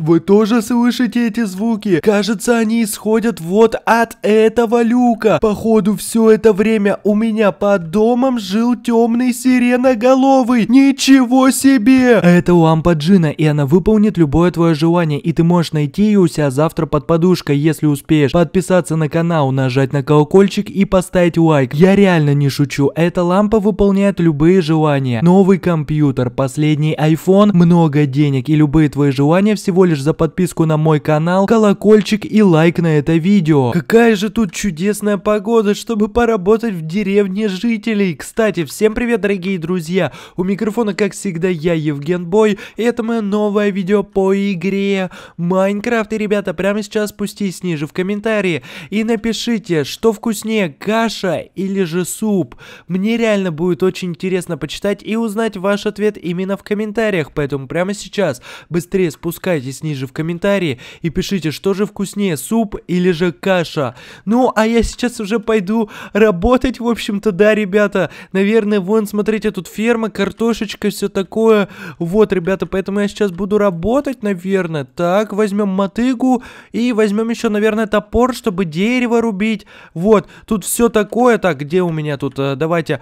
Вы тоже слышите эти звуки? Кажется, они исходят вот от этого люка. Походу, все это время у меня под домом жил темный сиреноголовый. Ничего себе! Это лампа Джина, и она выполнит любое твое желание, и ты можешь найти ее у себя завтра под подушкой, если успеешь. Подписаться на канал, нажать на колокольчик и поставить лайк. Я реально не шучу, эта лампа выполняет любые желания. Новый компьютер, последний iPhone, много денег и любые твои желания всего лишь лишь за подписку на мой канал, колокольчик и лайк на это видео. Какая же тут чудесная погода, чтобы поработать в деревне жителей. Кстати, всем привет, дорогие друзья. У микрофона, как всегда, я, Евген Бой, и это мое новое видео по игре Майнкрафт. И, ребята, прямо сейчас спустись ниже в комментарии и напишите, что вкуснее, каша или же суп. Мне реально будет очень интересно почитать и узнать ваш ответ именно в комментариях, поэтому прямо сейчас быстрее спускайтесь подписывайтесь ниже в комментарии и пишите, что же вкуснее, суп или же каша. Ну, а я сейчас уже пойду работать, в общем-то, да, ребята. Наверное, вон, смотрите, тут ферма, картошечка, все такое. Вот, ребята, поэтому я сейчас буду работать, наверное. Так, возьмем мотыгу и возьмем еще, наверное, топор, чтобы дерево рубить. Вот, тут все такое. Так, где у меня тут? Э, давайте...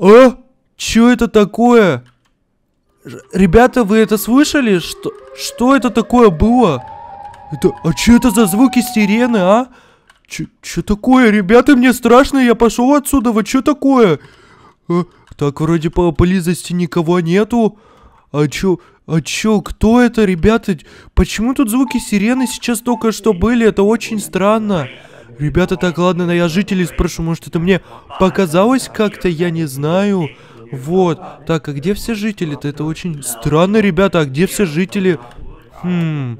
А? Чё это такое? Ребята, вы это слышали? Что, что это такое было? Это, а что это за звуки сирены, а? Что такое? Ребята, мне страшно, я пошел отсюда, вот что такое? А, так, вроде по близости никого нету. А чё, а чё, кто это, ребята? Почему тут звуки сирены сейчас только что были? Это очень странно. Ребята, так, ладно, я жителей спрошу, может это мне показалось как-то, я не знаю. Вот. Так, а где все жители-то? Это очень странно, ребята. А где все жители? Хм...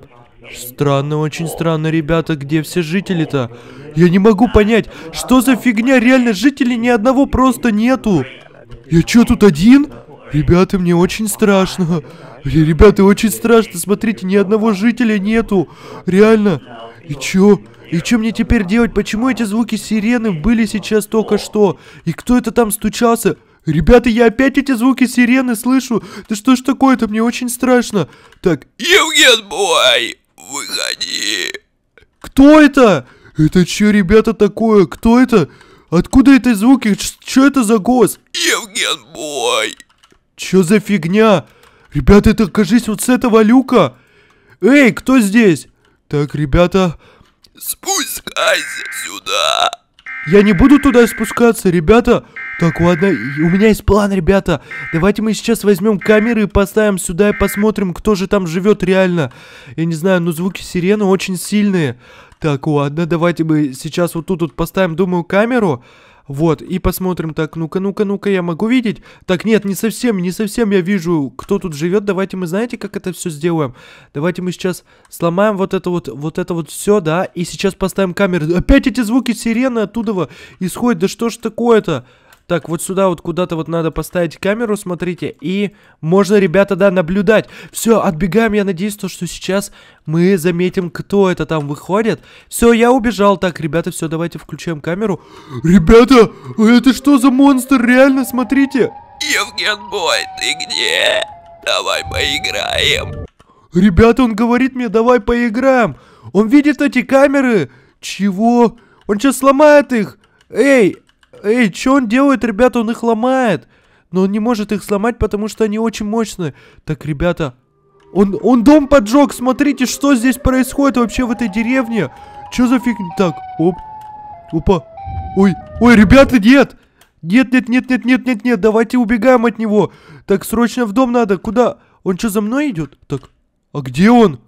Странно, очень странно, ребята, где все жители-то? Я не могу понять, что за фигня, реально, жителей ни одного просто нету. Я чё, тут один? Ребята, мне очень страшно. Ребята, очень страшно, смотрите, ни одного жителя нету. Реально. И чё? И что мне теперь делать? Почему эти звуки сирены были сейчас только что? И кто это там стучался? Ребята, я опять эти звуки сирены слышу. Да что ж такое-то, мне очень страшно. Так. Евген бой, выходи. Кто это? Это что, ребята, такое? Кто это? Откуда эти звуки? Что это за голос? Евген бой. Чё за фигня? Ребята, это, кажись, вот с этого люка. Эй, кто здесь? Так, ребята... Спускайся сюда. Я не буду туда спускаться, ребята. Так, ладно, у меня есть план, ребята. Давайте мы сейчас возьмем камеры и поставим сюда и посмотрим, кто же там живет реально. Я не знаю, но звуки сирены очень сильные. Так, ладно, давайте мы сейчас вот тут вот поставим, думаю, камеру. Камеру. Вот, и посмотрим так, ну-ка, ну-ка, ну-ка, я могу видеть? Так, нет, не совсем, не совсем я вижу, кто тут живет. Давайте мы, знаете, как это все сделаем? Давайте мы сейчас сломаем вот это вот, вот это вот все, да, и сейчас поставим камеры. Опять эти звуки сирены оттуда исходят, да что ж такое-то? Так, вот сюда вот куда-то вот надо поставить камеру, смотрите. И можно, ребята, да, наблюдать. Все, отбегаем. Я надеюсь, то, что сейчас мы заметим, кто это там выходит. Все, я убежал. Так, ребята, все, давайте включаем камеру. Ребята, а это что за монстр? Реально, смотрите. Евген Бой, ты где? Давай поиграем. Ребята, он говорит мне, давай поиграем. Он видит эти камеры. Чего? Он сейчас сломает их. Эй, Эй, что он делает, ребята? Он их ломает. Но он не может их сломать, потому что они очень мощные. Так, ребята, он, он дом поджег. Смотрите, что здесь происходит вообще в этой деревне. Что за фигня? Так, оп. Опа. Ой, ой, ребята, нет. Нет, нет, нет, нет, нет, нет, нет, давайте убегаем от него. Так, срочно в дом надо. Куда? Он что, за мной идет? Так, а где он?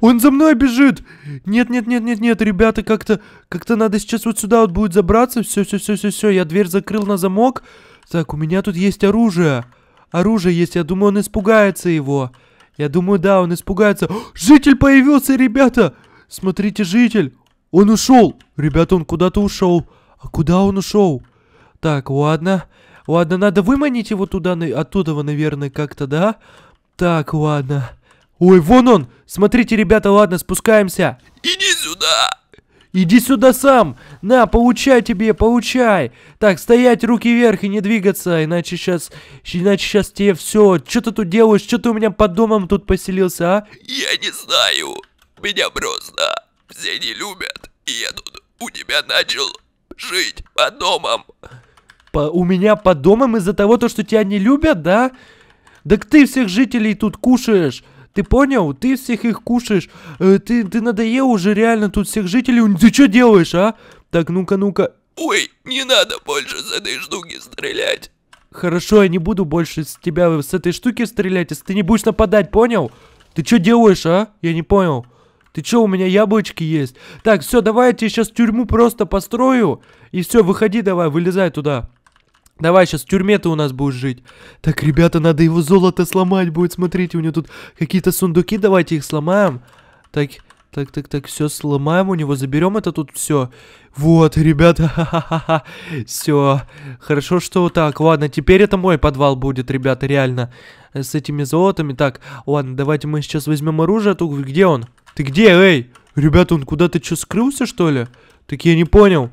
Он за мной бежит! Нет, нет, нет, нет, нет, ребята, как-то как-то надо сейчас вот сюда вот будет забраться. Все, все, все, все, все. Я дверь закрыл на замок. Так, у меня тут есть оружие. Оружие есть, я думаю, он испугается его. Я думаю, да, он испугается. О, житель появился, ребята! Смотрите, житель! Он ушел! Ребята, он куда-то ушел. А куда он ушел? Так, ладно. Ладно, надо выманить его туда, оттуда, наверное, как-то, да? Так, ладно. Ой, вон он! Смотрите, ребята, ладно, спускаемся. Иди сюда! Иди сюда сам! На, получай тебе, получай! Так, стоять, руки вверх и не двигаться, иначе сейчас... Иначе сейчас тебе все. Что ты тут делаешь? Что ты у меня под домом тут поселился, а? Я не знаю. Меня просто все не любят. И я тут у тебя начал жить под домом. По, у меня под домом из-за того, то, что тебя не любят, да? Так ты всех жителей тут кушаешь. Ты понял? Ты всех их кушаешь. Э, ты, ты надоел уже реально тут всех жителей. Ты что делаешь, а? Так, ну-ка, ну-ка. Ой, не надо больше с этой штуки стрелять. Хорошо, я не буду больше с тебя с этой штуки стрелять, если ты не будешь нападать, понял? Ты что делаешь, а? Я не понял. Ты чё, у меня яблочки есть? Так, все, давайте я сейчас тюрьму просто построю. И все, выходи давай, вылезай туда. Давай, сейчас в тюрьме ты у нас будешь жить. Так, ребята, надо его золото сломать будет. Смотрите, у него тут какие-то сундуки. Давайте их сломаем. Так, так, так, так, все сломаем у него. Заберем это тут все. Вот, ребята, ха-ха-ха. Все. Хорошо, что так. Ладно, теперь это мой подвал будет, ребята, реально. С этими золотами. Так, ладно, давайте мы сейчас возьмем оружие. Тут где он? Ты где, эй? Ребята, он куда-то что, скрылся, что ли? Так я не понял.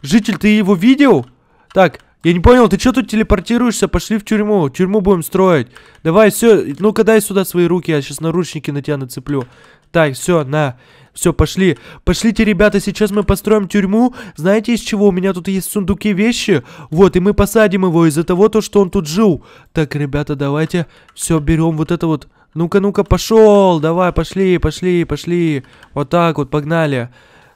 Житель, ты его видел? Так, я не понял, ты что тут телепортируешься? Пошли в тюрьму. Тюрьму будем строить. Давай, все. Ну-ка, дай сюда свои руки. Я сейчас наручники на тебя нацеплю. Так, все, на. Все, пошли. Пошлите, ребята, сейчас мы построим тюрьму. Знаете, из чего? У меня тут есть в сундуке вещи. Вот, и мы посадим его из-за того, то, что он тут жил. Так, ребята, давайте все берем вот это вот. Ну-ка, ну-ка, пошел. Давай, пошли, пошли, пошли. Вот так вот, погнали.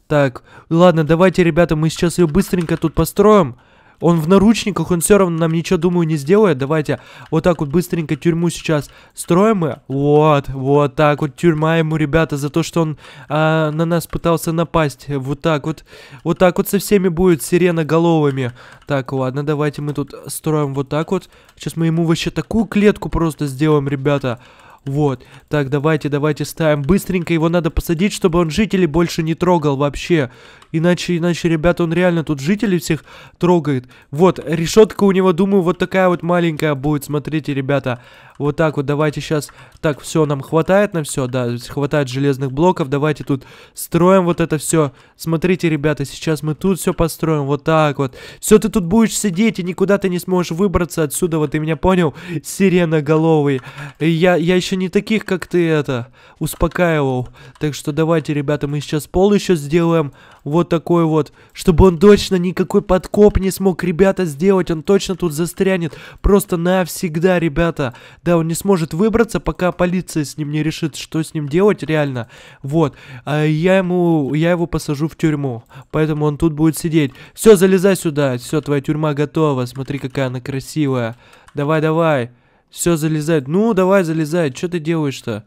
Так, ладно, давайте, ребята, мы сейчас ее быстренько тут построим. Он в наручниках, он все равно нам ничего, думаю, не сделает. Давайте вот так вот быстренько тюрьму сейчас строим и Вот, вот так вот тюрьма ему, ребята, за то, что он а, на нас пытался напасть. Вот так вот, вот так вот со всеми будет сирена головами. Так, ладно, давайте мы тут строим вот так вот. Сейчас мы ему вообще такую клетку просто сделаем, ребята. Ребята. Вот. Так, давайте, давайте ставим. Быстренько его надо посадить, чтобы он жителей больше не трогал вообще. Иначе, иначе, ребята, он реально тут жителей всех трогает. Вот, решетка у него, думаю, вот такая вот маленькая будет. Смотрите, ребята. Вот так вот, давайте сейчас... Так, все, нам хватает на все, да, хватает железных блоков. Давайте тут строим вот это все. Смотрите, ребята, сейчас мы тут все построим, вот так вот. Все, ты тут будешь сидеть, и никуда ты не сможешь выбраться отсюда, вот ты меня понял? Сиреноголовый. Я, я еще не таких, как ты, это, успокаивал. Так что давайте, ребята, мы сейчас пол еще сделаем вот такой вот, чтобы он точно никакой подкоп не смог, ребята, сделать. Он точно тут застрянет просто навсегда, ребята. Да когда он не сможет выбраться, пока полиция с ним не решит, что с ним делать реально. Вот. А я ему, я его посажу в тюрьму. Поэтому он тут будет сидеть. Все, залезай сюда. Все, твоя тюрьма готова. Смотри, какая она красивая. Давай, давай. Все, залезай. Ну, давай, залезай. Что ты делаешь-то?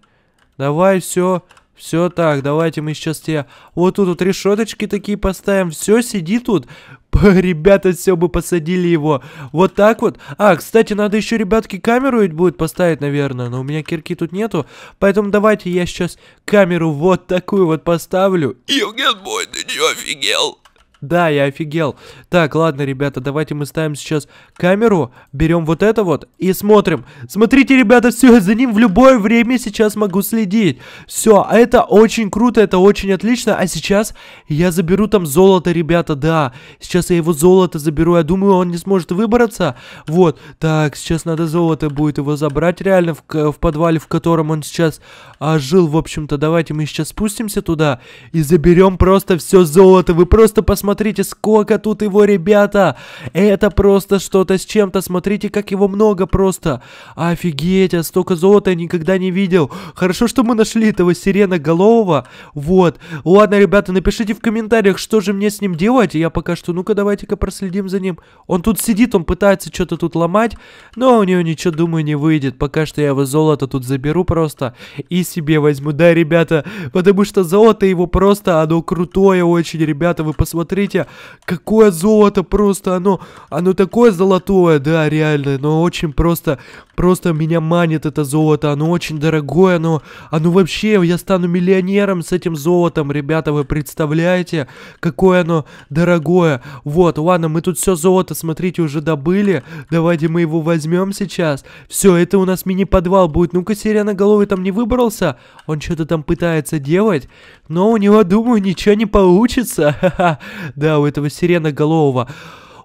Давай, все. Все так, давайте мы сейчас тебе вот тут вот решеточки такие поставим. Все, сиди тут. Ребята все бы посадили его. Вот так вот. А, кстати, надо еще, ребятки, камеру ведь будет поставить, наверное. Но у меня кирки тут нету. Поэтому давайте я сейчас камеру вот такую вот поставлю. Евген мой, ты че офигел? Да, я офигел. Так, ладно, ребята, давайте мы ставим сейчас камеру, берем вот это вот и смотрим. Смотрите, ребята, все, за ним в любое время сейчас могу следить. Все, а это очень круто, это очень отлично. А сейчас я заберу там золото, ребята, да. Сейчас я его золото заберу, я думаю, он не сможет выбраться. Вот, так, сейчас надо золото будет его забрать реально в, в подвале, в котором он сейчас а, жил, в общем-то. Давайте мы сейчас спустимся туда и заберем просто все золото. Вы просто посмотрите Смотрите, сколько тут его, ребята! Это просто что-то с чем-то. Смотрите, как его много просто. Офигеть, а столько золота я никогда не видел. Хорошо, что мы нашли этого сиреноголового. Вот. Ладно, ребята, напишите в комментариях, что же мне с ним делать. Я пока что... Ну-ка, давайте-ка проследим за ним. Он тут сидит, он пытается что-то тут ломать. Но у него ничего, думаю, не выйдет. Пока что я его золото тут заберу просто. И себе возьму. Да, ребята, потому что золото его просто... Оно крутое очень, ребята. Вы посмотрите посмотрите, какое золото просто, оно, оно такое золотое, да, реально, но очень просто Просто меня манит это золото, оно очень дорогое, но оно вообще, я стану миллионером с этим золотом, ребята, вы представляете, какое оно дорогое. Вот, ладно, мы тут все золото, смотрите, уже добыли, давайте мы его возьмем сейчас. Все, это у нас мини-подвал будет, ну-ка, сиреноголовый там не выбрался, он что-то там пытается делать, но у него, думаю, ничего не получится, да, у этого сиреноголового.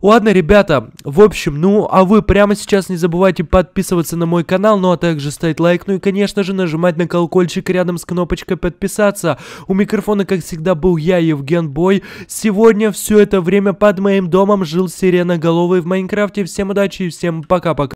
Ладно, ребята, в общем, ну, а вы прямо сейчас не забывайте подписываться на мой канал, ну а также ставить лайк, ну и, конечно же, нажимать на колокольчик рядом с кнопочкой подписаться. У микрофона, как всегда, был я, Евген Бой. Сегодня все это время под моим домом жил сиреноголовый в Майнкрафте. Всем удачи и всем пока-пока.